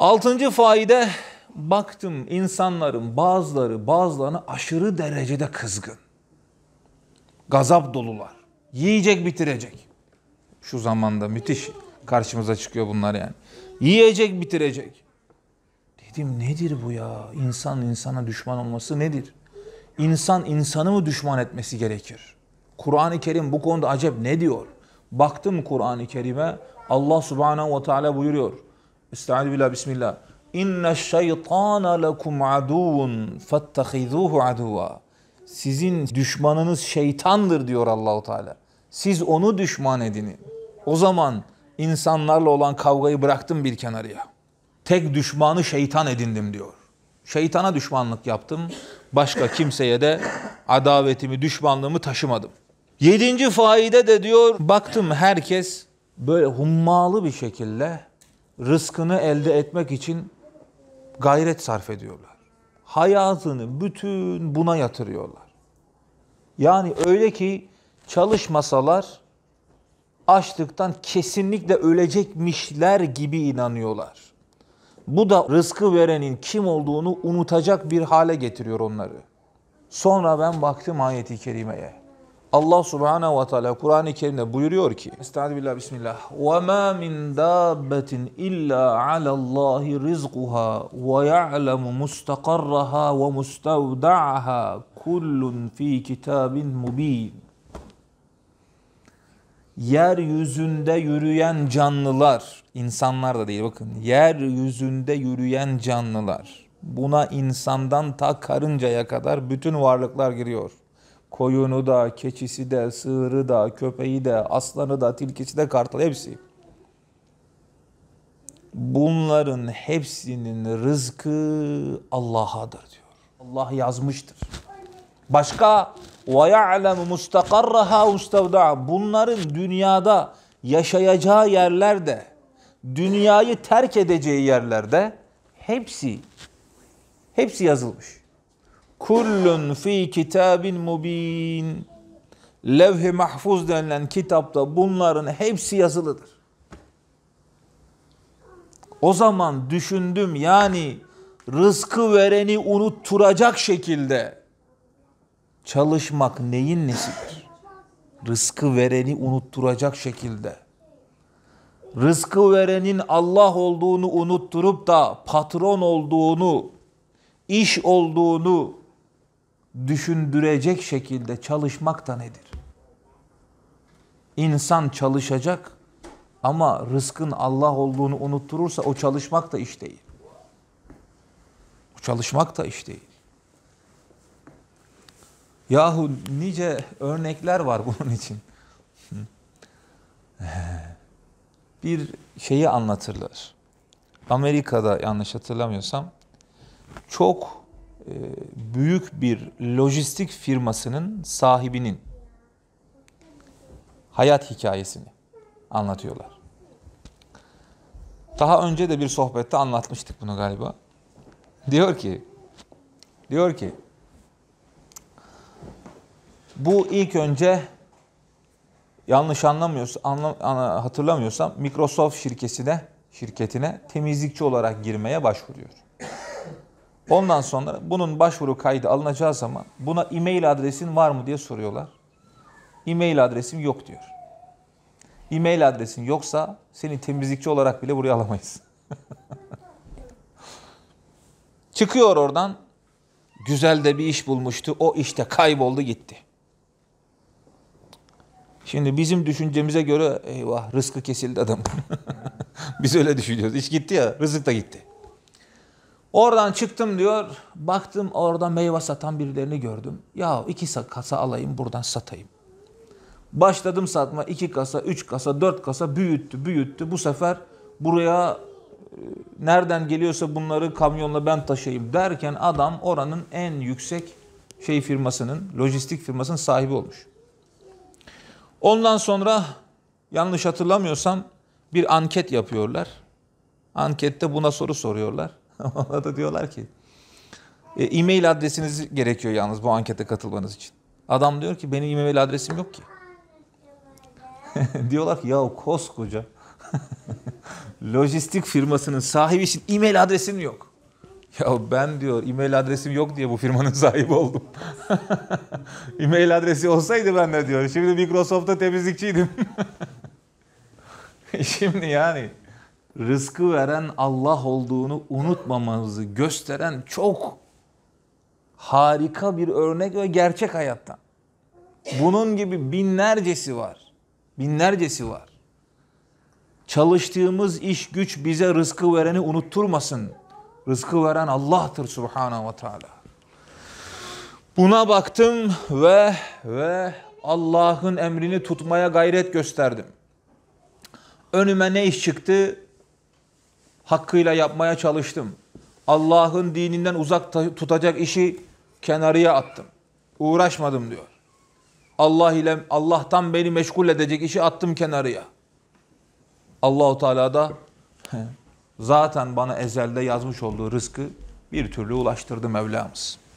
Altıncı faide baktım insanların bazıları bazılarını aşırı derecede kızgın. Gazap dolular. Yiyecek bitirecek. Şu zamanda müthiş karşımıza çıkıyor bunlar yani. Yiyecek bitirecek. Dedim nedir bu ya? İnsan insana düşman olması nedir? İnsan insanı mı düşman etmesi gerekir? Kur'an-ı Kerim bu konuda acep ne diyor? Baktım Kur'an-ı Kerim'e Allah Subhanahu ve teala buyuruyor. Estaizu billah bismillah. İnne şeytana lekum aduvun fettehizuhu aduva. Sizin düşmanınız şeytandır diyor Allahu Teala. Siz onu düşman edinin. O zaman insanlarla olan kavgayı bıraktım bir kenarıya. Tek düşmanı şeytan edindim diyor. Şeytana düşmanlık yaptım. Başka kimseye de adavetimi, düşmanlığımı taşımadım. Yedinci faide de diyor baktım herkes böyle hummalı bir şekilde rızkını elde etmek için gayret sarf ediyorlar. Hayatını bütün buna yatırıyorlar. Yani öyle ki çalışmasalar açlıktan kesinlikle ölecekmişler gibi inanıyorlar. Bu da rızkı verenin kim olduğunu unutacak bir hale getiriyor onları. Sonra ben baktım ayeti kerimeye. Allah Subhanahu ve Teala Kur'an-ı Kerim'de buyuruyor ki Estağfirullah bismillah Ve ma min dabbetin illa 'ala alallahi rizquha ve ya'lemu mustakarraha ve mustavda'aha kullun fi kitabin mubin Yeryüzünde yürüyen canlılar, insanlar da değil bakın, yeryüzünde yürüyen canlılar. Buna insandan ta karıncaya kadar bütün varlıklar giriyor. Koyunu da, keçisi de, sığırı da, köpeği de, aslanı da, tilkisi de, kartal hepsi. Bunların hepsinin rızkı Allah'adır diyor. Allah yazmıştır. Başka وَيَعْلَمُ مُسْتَقَرَّهَا ustavda Bunların dünyada yaşayacağı yerlerde, dünyayı terk edeceği yerlerde hepsi, hepsi yazılmış. Kullun fi kitabin mubin. Levh-i mahfuz denilen kitapta bunların hepsi yazılıdır. O zaman düşündüm yani rızkı vereni unutturacak şekilde çalışmak neyin nesidir? Rızkı vereni unutturacak şekilde. Rızkı verenin Allah olduğunu unutturup da patron olduğunu, iş olduğunu, düşündürecek şekilde çalışmak da nedir? İnsan çalışacak ama rızkın Allah olduğunu unutturursa o çalışmak da iş değil. O çalışmak da iş değil. Yahu nice örnekler var bunun için. Bir şeyi anlatırlar. Amerika'da yanlış hatırlamıyorsam çok e, büyük bir lojistik firmasının sahibinin hayat hikayesini anlatıyorlar. Daha önce de bir sohbette anlatmıştık bunu galiba. Diyor ki, diyor ki, bu ilk önce yanlış anlamıyorsam, anla, hatırlamıyorsam Microsoft şirketine, şirketine temizlikçi olarak girmeye başvuruyor. Ondan sonra bunun başvuru kaydı alınacağı zaman buna e-mail adresin var mı diye soruyorlar. E-mail adresim yok diyor. E-mail adresin yoksa seni temizlikçi olarak bile buraya alamayız. Çıkıyor oradan. Güzel de bir iş bulmuştu. O işte kayboldu gitti. Şimdi bizim düşüncemize göre eyvah rızkı kesildi adam. Biz öyle düşünüyoruz. İş gitti ya rızık da gitti. Oradan çıktım diyor. Baktım orada meyve satan birilerini gördüm. Ya iki kasa alayım buradan satayım. Başladım satma. iki kasa, üç kasa, dört kasa büyüttü, büyüttü. Bu sefer buraya e, nereden geliyorsa bunları kamyonla ben taşıyayım derken adam oranın en yüksek şey firmasının, lojistik firmasının sahibi olmuş. Ondan sonra yanlış hatırlamıyorsam bir anket yapıyorlar. Ankette buna soru soruyorlar. Ona da diyorlar ki e, e-mail adresiniz gerekiyor yalnız bu ankete katılmanız için. Adam diyor ki benim e-mail adresim yok ki. diyorlar ki ya koskoca lojistik firmasının sahibi için e-mail adresin yok. Ya ben diyor e-mail adresim yok diye bu firmanın sahibi oldum. e-mail adresi olsaydı ben de diyor. Şimdi Microsoft'ta temizlikçiydim. Şimdi yani rızkı veren Allah olduğunu unutmamamızı gösteren çok harika bir örnek ve gerçek hayattan. Bunun gibi binlercesi var. Binlercesi var. Çalıştığımız iş güç bize rızkı vereni unutturmasın. Rızkı veren Allah'tır Subhanahu ve Teala. Buna baktım ve ve Allah'ın emrini tutmaya gayret gösterdim. Önüme ne iş çıktı? hakkıyla yapmaya çalıştım. Allah'ın dininden uzak tutacak işi kenarıya attım. Uğraşmadım diyor. Allah ile Allah'tan beni meşgul edecek işi attım kenarıya. Allahu Teala da zaten bana ezelde yazmış olduğu rızkı bir türlü ulaştırdı Mevlamız.